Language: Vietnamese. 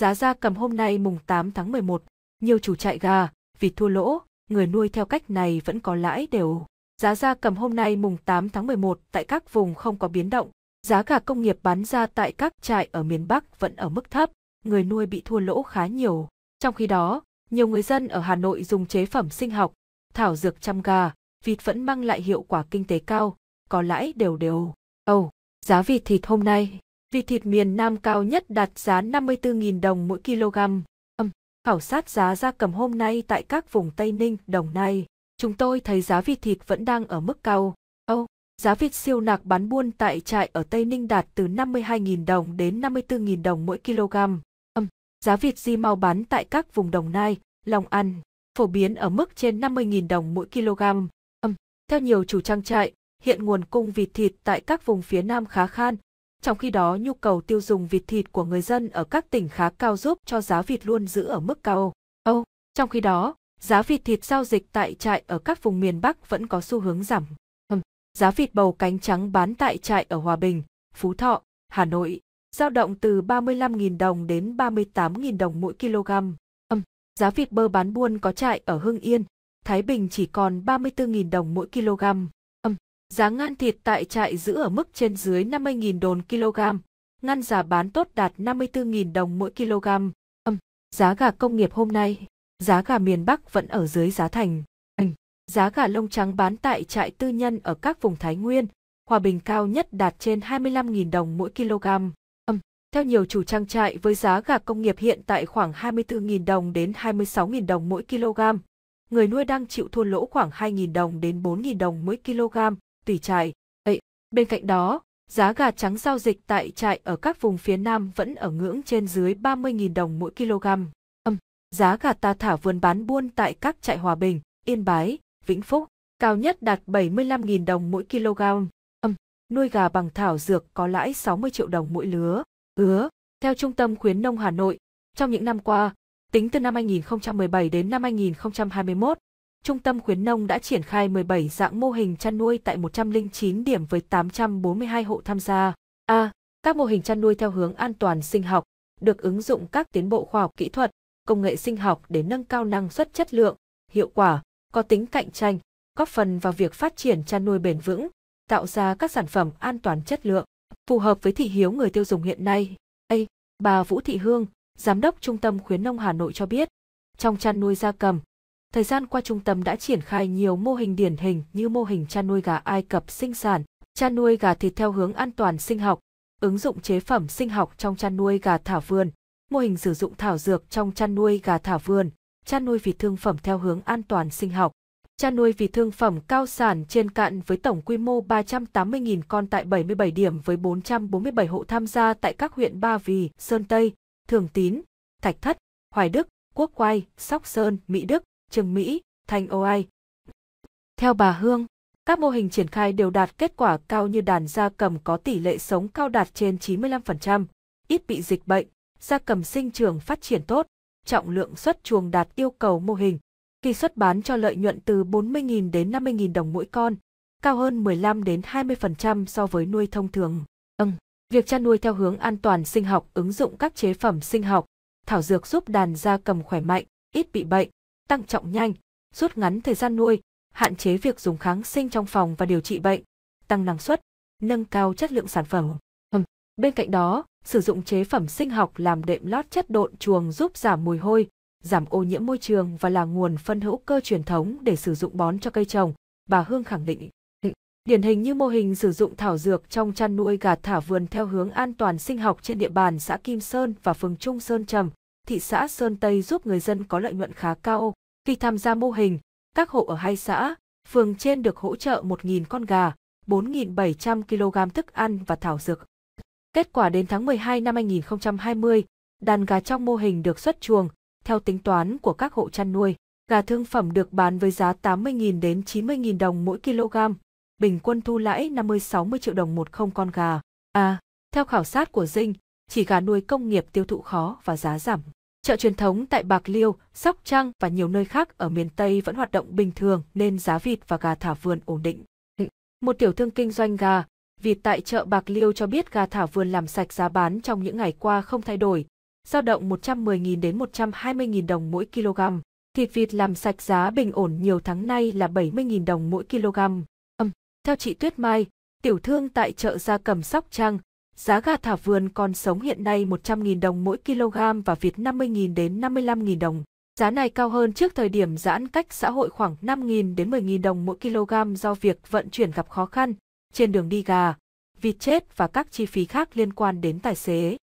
Giá gia cầm hôm nay mùng 8 tháng 11, nhiều chủ trại gà, vì thua lỗ, người nuôi theo cách này vẫn có lãi đều. Giá gia cầm hôm nay mùng 8 tháng 11 tại các vùng không có biến động, giá gà công nghiệp bán ra tại các trại ở miền Bắc vẫn ở mức thấp, người nuôi bị thua lỗ khá nhiều. Trong khi đó, nhiều người dân ở Hà Nội dùng chế phẩm sinh học, thảo dược chăm gà, vịt vẫn mang lại hiệu quả kinh tế cao, có lãi đều đều. Ồ, oh, giá vịt thịt hôm nay vì thịt miền Nam cao nhất đạt giá 54.000 đồng mỗi kg. Âm, khảo sát giá gia cầm hôm nay tại các vùng Tây Ninh, Đồng Nai. Chúng tôi thấy giá vịt thịt vẫn đang ở mức cao. Âu, giá vịt siêu nạc bán buôn tại trại ở Tây Ninh đạt từ 52.000 đồng đến 54.000 đồng mỗi kg. Âm, giá vịt di mau bán tại các vùng Đồng Nai, Long An, phổ biến ở mức trên 50.000 đồng mỗi kg. Âm, theo nhiều chủ trang trại, hiện nguồn cung vịt thịt tại các vùng phía Nam khá khan, trong khi đó nhu cầu tiêu dùng vịt thịt của người dân ở các tỉnh khá cao giúp cho giá vịt luôn giữ ở mức cao. Âu, oh, trong khi đó, giá vịt thịt giao dịch tại trại ở các vùng miền Bắc vẫn có xu hướng giảm. giá vịt bầu cánh trắng bán tại trại ở Hòa Bình, Phú Thọ, Hà Nội giao động từ 35.000 đồng đến 38.000 đồng mỗi kg. Âm, giá vịt bơ bán buôn có trại ở Hưng Yên, Thái Bình chỉ còn 34.000 đồng mỗi kg. Giá ngan thịt tại trại giữ ở mức trên dưới 50.000 đồng kg, ngan giả bán tốt đạt 54.000 đồng mỗi kg. Âm, giá gà công nghiệp hôm nay, giá gà miền Bắc vẫn ở dưới giá thành. Anh, giá gà lông trắng bán tại trại tư nhân ở các vùng Thái Nguyên, Hòa Bình cao nhất đạt trên 25.000 đồng mỗi kg. Âm, theo nhiều chủ trang trại với giá gà công nghiệp hiện tại khoảng 24.000 đồng đến 26.000 đồng mỗi kg. Người nuôi đang chịu thua lỗ khoảng 2.000 đồng đến 4.000 đồng mỗi kg tùy trại. Ấy, bên cạnh đó, giá gà trắng giao dịch tại trại ở các vùng phía Nam vẫn ở ngưỡng trên dưới 30.000 đồng mỗi kg. Âm, giá gà ta thả vườn bán buôn tại các trại Hòa Bình, Yên Bái, Vĩnh Phúc, cao nhất đạt 75.000 đồng mỗi kg. Âm, nuôi gà bằng thảo dược có lãi 60 triệu đồng mỗi lứa. Hứa, theo Trung tâm Khuyến Nông Hà Nội, trong những năm qua, tính từ năm 2017 đến năm 2021, Trung tâm khuyến nông đã triển khai 17 dạng mô hình chăn nuôi tại 109 điểm với 842 hộ tham gia. A. À, các mô hình chăn nuôi theo hướng an toàn sinh học, được ứng dụng các tiến bộ khoa học kỹ thuật, công nghệ sinh học để nâng cao năng suất chất lượng, hiệu quả, có tính cạnh tranh, góp phần vào việc phát triển chăn nuôi bền vững, tạo ra các sản phẩm an toàn chất lượng, phù hợp với thị hiếu người tiêu dùng hiện nay. A. Bà Vũ Thị Hương, Giám đốc Trung tâm Khuyến nông Hà Nội cho biết, trong chăn nuôi gia cầm, Thời gian qua trung tâm đã triển khai nhiều mô hình điển hình như mô hình chăn nuôi gà Ai Cập sinh sản, chăn nuôi gà thịt theo hướng an toàn sinh học, ứng dụng chế phẩm sinh học trong chăn nuôi gà thả vườn, mô hình sử dụng thảo dược trong chăn nuôi gà thả vườn, chăn nuôi vịt thương phẩm theo hướng an toàn sinh học. Chăn nuôi vịt thương phẩm cao sản trên cạn với tổng quy mô 380.000 con tại 77 điểm với 447 hộ tham gia tại các huyện Ba Vì, Sơn Tây, Thường Tín, Thạch Thất, Hoài Đức, Quốc Quai, Sóc Sơn, Mỹ Đức, Trương Mỹ, Thanh Oai. Theo bà Hương, các mô hình triển khai đều đạt kết quả cao như đàn gia cầm có tỷ lệ sống cao đạt trên 95%, ít bị dịch bệnh, gia cầm sinh trưởng phát triển tốt, trọng lượng xuất chuồng đạt yêu cầu mô hình. Khi xuất bán cho lợi nhuận từ 40.000 đến 50.000 đồng mỗi con, cao hơn 15 đến 20% so với nuôi thông thường. Ừ, việc chăn nuôi theo hướng an toàn sinh học ứng dụng các chế phẩm sinh học, thảo dược giúp đàn gia cầm khỏe mạnh, ít bị bệnh, tăng trọng nhanh, rút ngắn thời gian nuôi, hạn chế việc dùng kháng sinh trong phòng và điều trị bệnh, tăng năng suất, nâng cao chất lượng sản phẩm. Bên cạnh đó, sử dụng chế phẩm sinh học làm đệm lót chất độn chuồng giúp giảm mùi hôi, giảm ô nhiễm môi trường và là nguồn phân hữu cơ truyền thống để sử dụng bón cho cây trồng, bà Hương khẳng định. Điển hình như mô hình sử dụng thảo dược trong chăn nuôi gà thả vườn theo hướng an toàn sinh học trên địa bàn xã Kim Sơn và phường Trung Sơn Trầm, thị xã Sơn Tây giúp người dân có lợi nhuận khá cao khi tham gia mô hình, các hộ ở hai xã, phường trên được hỗ trợ 1.000 con gà, 4.700 kg thức ăn và thảo dược. Kết quả đến tháng 12 năm 2020, đàn gà trong mô hình được xuất chuồng, theo tính toán của các hộ chăn nuôi. Gà thương phẩm được bán với giá 80.000 đến 90.000 đồng mỗi kg, bình quân thu lãi 50-60 triệu đồng một không con gà. À, theo khảo sát của Dinh, chỉ gà nuôi công nghiệp tiêu thụ khó và giá giảm. Chợ truyền thống tại Bạc Liêu, Sóc Trăng và nhiều nơi khác ở miền Tây vẫn hoạt động bình thường nên giá vịt và gà thả vườn ổn định. Một tiểu thương kinh doanh gà, vịt tại chợ Bạc Liêu cho biết gà thả vườn làm sạch giá bán trong những ngày qua không thay đổi, dao động 110.000 đến 120.000 đồng mỗi kg. Thịt vịt làm sạch giá bình ổn nhiều tháng nay là 70.000 đồng mỗi kg. theo chị Tuyết Mai, tiểu thương tại chợ Gia Cầm Sóc Trăng, Giá gà thả vườn còn sống hiện nay 100.000 đồng mỗi kg và vịt 50.000 đến 55.000 đồng. Giá này cao hơn trước thời điểm giãn cách xã hội khoảng 5.000 đến 10.000 đồng mỗi kg do việc vận chuyển gặp khó khăn trên đường đi gà, vịt chết và các chi phí khác liên quan đến tài xế.